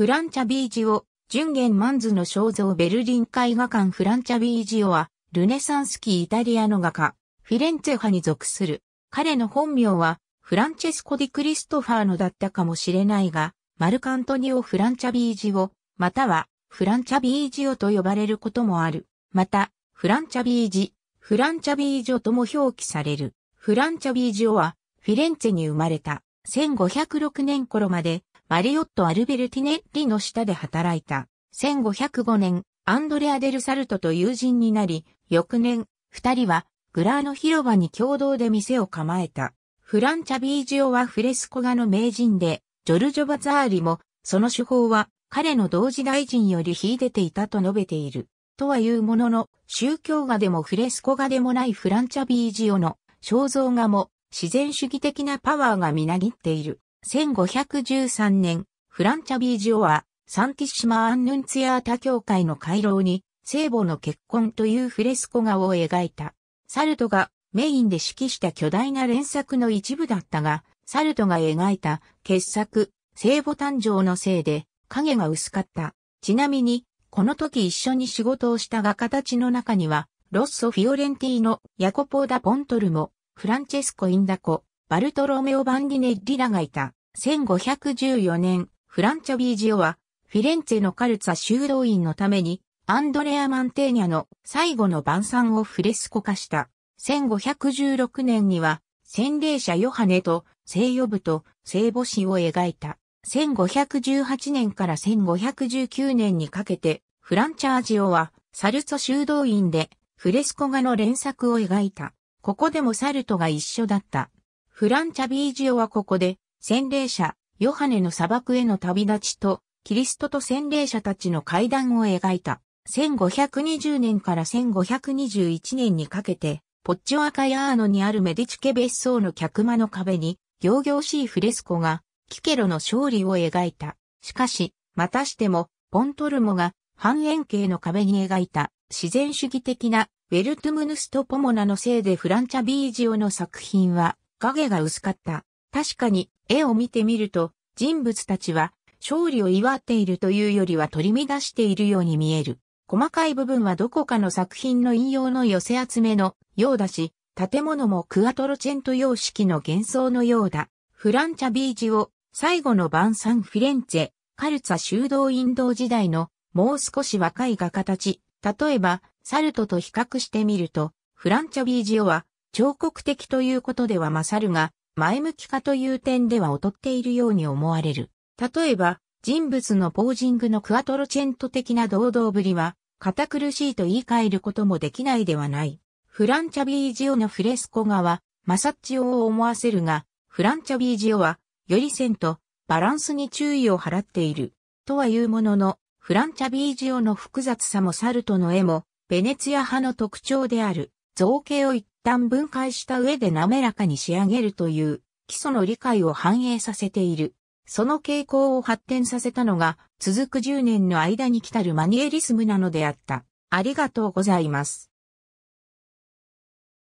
フランチャビージオ、純元マンズの肖像ベルリン絵画館フランチャビージオは、ルネサンス期イタリアの画家、フィレンツェ派に属する。彼の本名は、フランチェスコ・ディ・クリストファーノだったかもしれないが、マルカントニオ・フランチャビージオ、または、フランチャビージオと呼ばれることもある。また、フランチャビージ、フランチャビージョとも表記される。フランチャビージオは、フィレンツェに生まれた。1506年頃まで、マリオット・アルベルティネッリの下で働いた。1505年、アンドレア・デル・サルトと友人になり、翌年、二人はグラーノ広場に共同で店を構えた。フランチャビージオはフレスコ画の名人で、ジョルジョ・バザーリも、その手法は彼の同時大臣より秀でていたと述べている。とはいうものの、宗教画でもフレスコ画でもないフランチャビージオの肖像画も自然主義的なパワーがみなぎっている。1513年、フランチャビージオは、サンティシマ・アンヌンツィアータ教会の回廊に、聖母の結婚というフレスコ画を描いた。サルトがメインで指揮した巨大な連作の一部だったが、サルトが描いた傑作、聖母誕生のせいで影が薄かった。ちなみに、この時一緒に仕事をした画家たちの中には、ロッソ・フィオレンティーノ、ヤコポーダ・ポントルも、フランチェスコ・インダコ、バルトロメオ・バンディネッリらがいた。1514年、フランチャビージオは、フィレンツェのカルツァ修道院のために、アンドレア・マンテーニャの最後の晩餐をフレスコ化した。1516年には、洗礼者ヨハネと聖ヨブと聖母子を描いた。1518年から1519年にかけて、フランチャージオは、サルト修道院で、フレスコ画の連作を描いた。ここでもサルトが一緒だった。フランチャビージオはここで、洗礼者、ヨハネの砂漠への旅立ちと、キリストと洗礼者たちの会談を描いた。1520年から1521年にかけて、ポッチョアカヤーノにあるメディチケ別荘の客間の壁に、行々しいフレスコが、キケロの勝利を描いた。しかし、またしても、ポントルモが、半円形の壁に描いた、自然主義的な、ウェルトゥムヌスト・ポモナのせいでフランチャビージオの作品は、影が薄かった。確かに、絵を見てみると、人物たちは、勝利を祝っているというよりは取り乱しているように見える。細かい部分はどこかの作品の引用の寄せ集めのようだし、建物もクアトロチェント様式の幻想のようだ。フランチャビージを最後の晩餐フィレンツェ、カルツァ修道院道時代のもう少し若い画家たち、例えばサルトと比較してみると、フランチャビージオは彫刻的ということでは勝るが、前向きかという点では劣っているように思われる。例えば、人物のポージングのクアトロチェント的な堂々ぶりは、堅苦しいと言い換えることもできないではない。フランチャビージオのフレスコ画は、マサッチオを思わせるが、フランチャビージオは、より線とバランスに注意を払っている。とは言うものの、フランチャビージオの複雑さもサルトの絵も、ベネツィア派の特徴である。造形を一旦分解した上で滑らかに仕上げるという基礎の理解を反映させている。その傾向を発展させたのが続く10年の間に来たるマニエリスムなのであった。ありがとうございます。